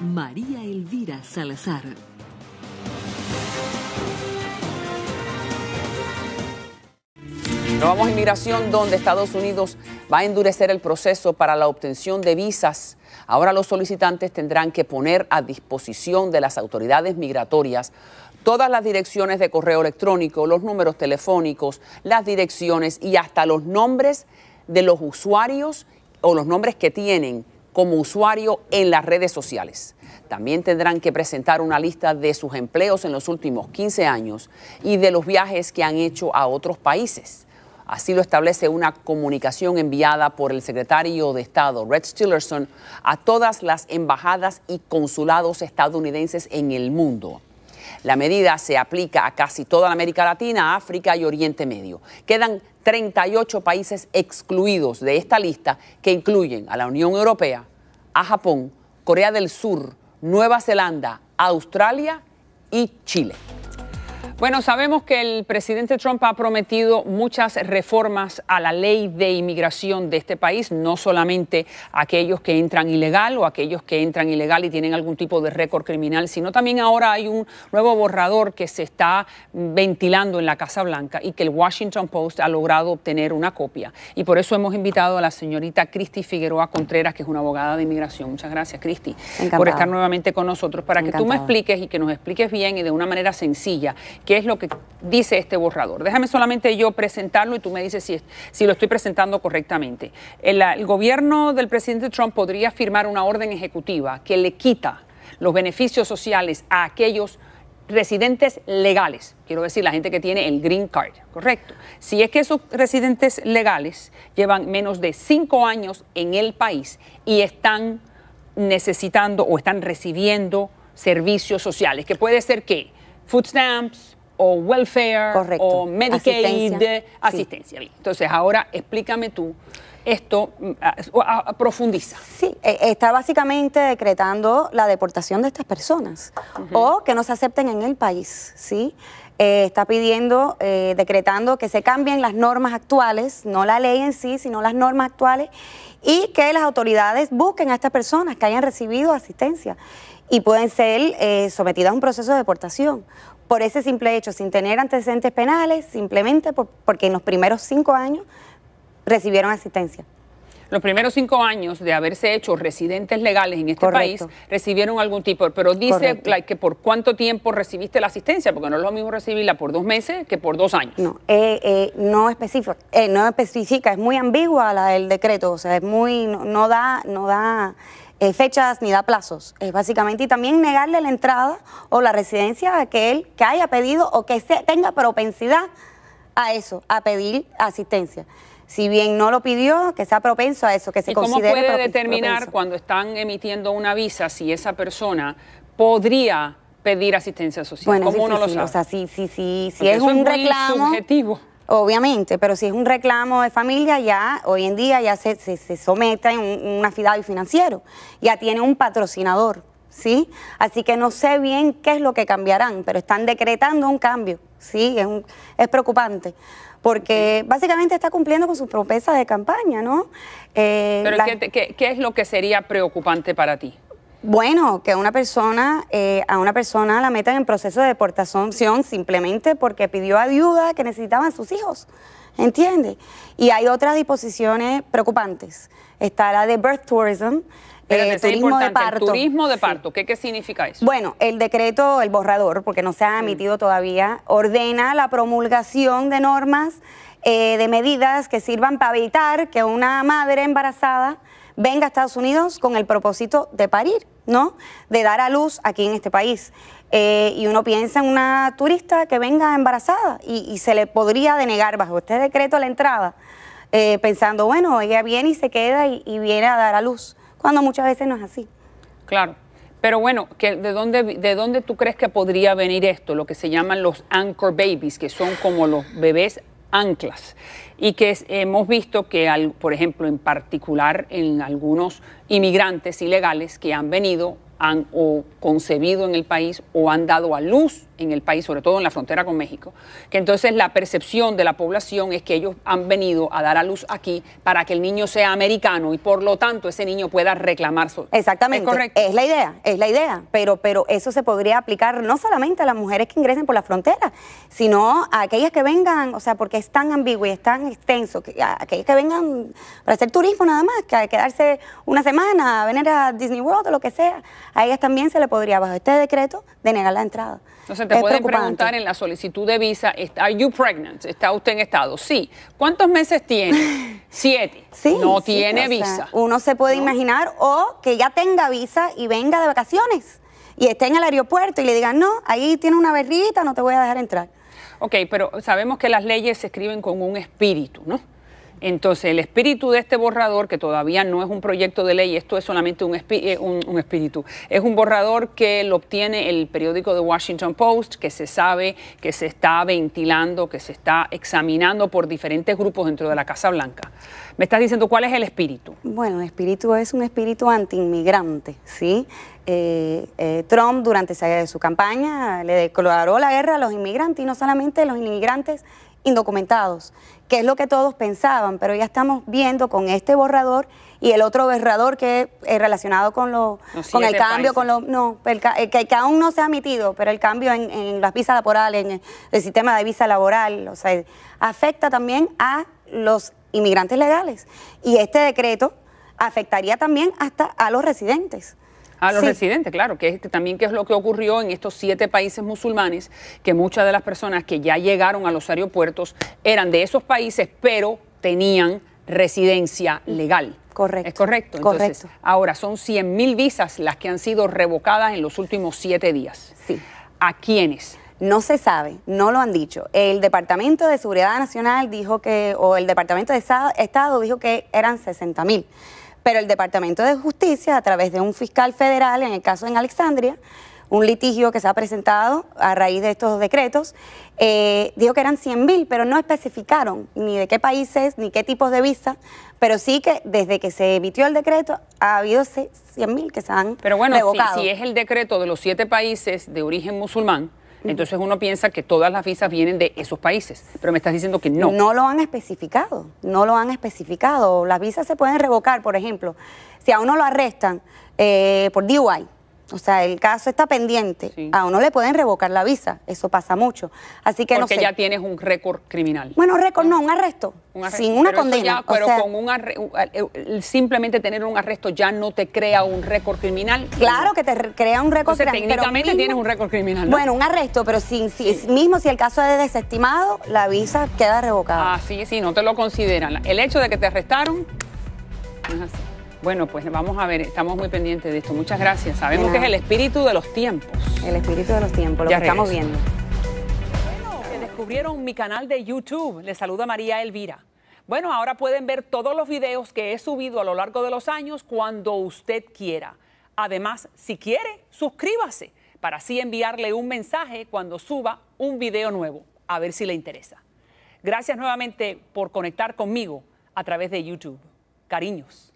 María Elvira Salazar. Nos vamos a inmigración donde Estados Unidos va a endurecer el proceso para la obtención de visas. Ahora los solicitantes tendrán que poner a disposición de las autoridades migratorias todas las direcciones de correo electrónico, los números telefónicos, las direcciones y hasta los nombres de los usuarios o los nombres que tienen como usuario en las redes sociales. También tendrán que presentar una lista de sus empleos en los últimos 15 años y de los viajes que han hecho a otros países. Así lo establece una comunicación enviada por el secretario de Estado, Red Tillerson, a todas las embajadas y consulados estadounidenses en el mundo. La medida se aplica a casi toda la América Latina, África y Oriente Medio. Quedan 38 países excluidos de esta lista que incluyen a la Unión Europea, a Japón, Corea del Sur, Nueva Zelanda, Australia y Chile. Bueno, sabemos que el presidente Trump ha prometido muchas reformas a la ley de inmigración de este país, no solamente aquellos que entran ilegal o aquellos que entran ilegal y tienen algún tipo de récord criminal, sino también ahora hay un nuevo borrador que se está ventilando en la Casa Blanca y que el Washington Post ha logrado obtener una copia. Y por eso hemos invitado a la señorita Cristi Figueroa Contreras, que es una abogada de inmigración. Muchas gracias, Cristi, por estar nuevamente con nosotros para que tú me expliques y que nos expliques bien y de una manera sencilla qué es lo que dice este borrador. Déjame solamente yo presentarlo y tú me dices si, si lo estoy presentando correctamente. El, el gobierno del presidente Trump podría firmar una orden ejecutiva que le quita los beneficios sociales a aquellos residentes legales, quiero decir la gente que tiene el green card, correcto. Si es que esos residentes legales llevan menos de cinco años en el país y están necesitando o están recibiendo servicios sociales, que puede ser que food stamps, o welfare o Medicaid, asistencia. Entonces, ahora explícame tú esto, mm, profundiza. Sí, e, está básicamente decretando la deportación de estas personas o que no se acepten en el país, ¿sí? Eh, está pidiendo, eh, decretando que se cambien las normas actuales, no la ley en sí, sino las normas actuales, y que las autoridades busquen a estas personas que hayan recibido asistencia y pueden ser eh, sometidas a un proceso de deportación por ese simple hecho, sin tener antecedentes penales, simplemente porque en los primeros cinco años recibieron asistencia. Los primeros cinco años de haberse hecho residentes legales en este país recibieron algún tipo, pero dice que por cuánto tiempo recibiste la asistencia, porque no es lo mismo recibirla por dos meses que por dos años. No, eh, eh, no, especifica, eh, no especifica, es muy ambigua la del decreto, o sea, es muy, no da, no da eh, fechas ni da plazos, es básicamente, y también negarle la entrada o la residencia a aquel que haya pedido o que se tenga propensidad a eso, a pedir asistencia. Si bien no lo pidió, que sea propenso a eso, que se ¿Y considere. ¿Cómo puede determinar cuando están emitiendo una visa si esa persona podría pedir asistencia social? Bueno, uno lo sabe? O sea, si, si es un reclamo. Subjetivo Obviamente, pero si es un reclamo de familia, ya hoy en día ya se, se, somete a un, afidado financiero, ya tiene un patrocinador, ¿sí? Así que no sé bien qué es lo que cambiarán, pero están decretando un cambio, ¿sí? Es, preocupante, porque básicamente está cumpliendo con su propuesta de campaña, ¿no? Eh, pero qué es lo que sería preocupante para ti? Bueno, que una persona, eh, a una persona la metan en proceso de deportación simplemente porque pidió ayuda que necesitaban sus hijos, ¿entiendes? Y hay otras disposiciones preocupantes. Está la de birth tourism, eh, turismo de parto. ¿Qué, ¿qué significa eso? Bueno, el decreto, el borrador, porque no se ha mm. emitido todavía, ordena la promulgación de normas, eh, de medidas que sirvan para evitar que una madre embarazada venga a Estados Unidos con el propósito de parir, ¿no? De dar a luz aquí en este país. Eh, y uno piensa en una turista que venga embarazada y, se le podría denegar bajo este decreto la entrada, eh, pensando, bueno, ella viene y se queda y, viene a dar a luz, cuando muchas veces no es así. Claro. Pero bueno, de, dónde, ¿de dónde tú crees que podría venir esto? Lo que se llaman los anchor babies, que son como los bebés anclas y que hemos visto que, por ejemplo, en particular en algunos inmigrantes ilegales que han venido, han o concebido en el país o han dado a luz en el país, sobre todo en la frontera con México, que entonces la percepción de la población es que ellos han venido a dar a luz aquí para que el niño sea americano y por lo tanto ese niño pueda reclamar su... Exactamente. ¿Es, correcto? es la idea, es la idea, pero, pero eso se podría aplicar no solamente a las mujeres que ingresen por la frontera, sino a aquellas que vengan, o sea, porque es tan ambiguo y es tan extenso, que a aquellas que vengan para hacer turismo nada más, que a quedarse una semana, a venir a Disney World o lo que sea, a ellas también se le podría, bajo este decreto, denegar la entrada. Entonces, te pueden preguntar en la solicitud de visa, ¿are you pregnant? ¿Está usted en estado? Sí. ¿Cuántos meses tiene? Siete. no tiene visa. uno se puede imaginar o que ya tenga visa y venga de vacaciones y esté en el aeropuerto y le digan, no, ahí tiene una berrita, no te voy a dejar entrar. Ok, pero sabemos que las leyes se escriben con un espíritu, ¿no? Entonces, el espíritu de este borrador, que todavía no es un proyecto de ley, esto es solamente eh, un, espíritu, es un borrador que lo obtiene el periódico The Washington Post, que se sabe que se está ventilando, que se está examinando por diferentes grupos dentro de la Casa Blanca. Me estás diciendo cuál es el espíritu. Bueno, el espíritu es un espíritu antiinmigrante, ¿sí? Eh, eh, Trump durante su campaña le declaró la guerra a los inmigrantes y no solamente a los inmigrantes indocumentados, que es lo que todos pensaban, pero ya estamos viendo con este borrador y el otro borrador que es eh, relacionado con, con el cambio, con los... No, que, aún no se ha emitido, pero el cambio en, las visas laborales, en el, el, sistema de visa laboral, o sea, afecta también a los inmigrantes legales. Y este decreto afectaría también hasta a los residentes. A los residentes, claro, que, este también que es lo que ocurrió en estos siete países musulmanes, que muchas de las personas que ya llegaron a los aeropuertos eran de esos países, pero tenían residencia mm. legal. Correcto. Es correcto. Entonces, ahora son mil visas las que han sido revocadas en los últimos siete días. Sí. ¿A quiénes? No se sabe, no lo han dicho. El Departamento de Seguridad Nacional dijo que, o el Departamento de Estado dijo que eran 60 mil. Pero el Departamento de Justicia, a través de un fiscal federal, en el caso en Alexandria, un litigio que se ha presentado a raíz de estos decretos, eh, dijo que eran 100 mil, pero no especificaron ni de qué países, ni qué tipos de visa, pero sí que desde que se emitió el decreto ha habido 100 mil que se han Pero bueno, si, es el decreto de los siete países de origen musulmán, entonces uno piensa que todas las visas vienen de esos países, pero me estás diciendo que no. No lo han especificado, no lo han especificado. Las visas se pueden revocar, por ejemplo, si a uno lo arrestan eh, por DUI, o sea, el caso está pendiente. Aún no le pueden revocar la visa. Eso pasa mucho. Así que no sé. ya tienes un récord criminal. Bueno, récord no, un, arresto, Sin una condena. pero con un e, simplemente tener un arresto ya no te crea un récord criminal. Claro que te crea un récord criminal. técnicamente tienes un récord criminal. Bueno, un arresto, pero sin, si, mismo si el caso es desestimado, la visa queda revocada. Ah, sí, sí, no te lo consideran. El hecho de que te arrestaron es así. Bueno, pues vamos a ver, estamos muy pendientes de esto. Muchas gracias. Sabemos que es el espíritu de los tiempos. El espíritu de los tiempos, lo estamos viendo. Bueno, que descubrieron mi canal de YouTube. Les saluda María Elvira. Bueno, ahora pueden ver todos los videos que he subido a lo largo de los años cuando usted quiera. Además, si quiere, suscríbase para así enviarle un mensaje cuando suba un video nuevo, a ver si le interesa. Gracias nuevamente por conectar conmigo a través de YouTube. Cariños.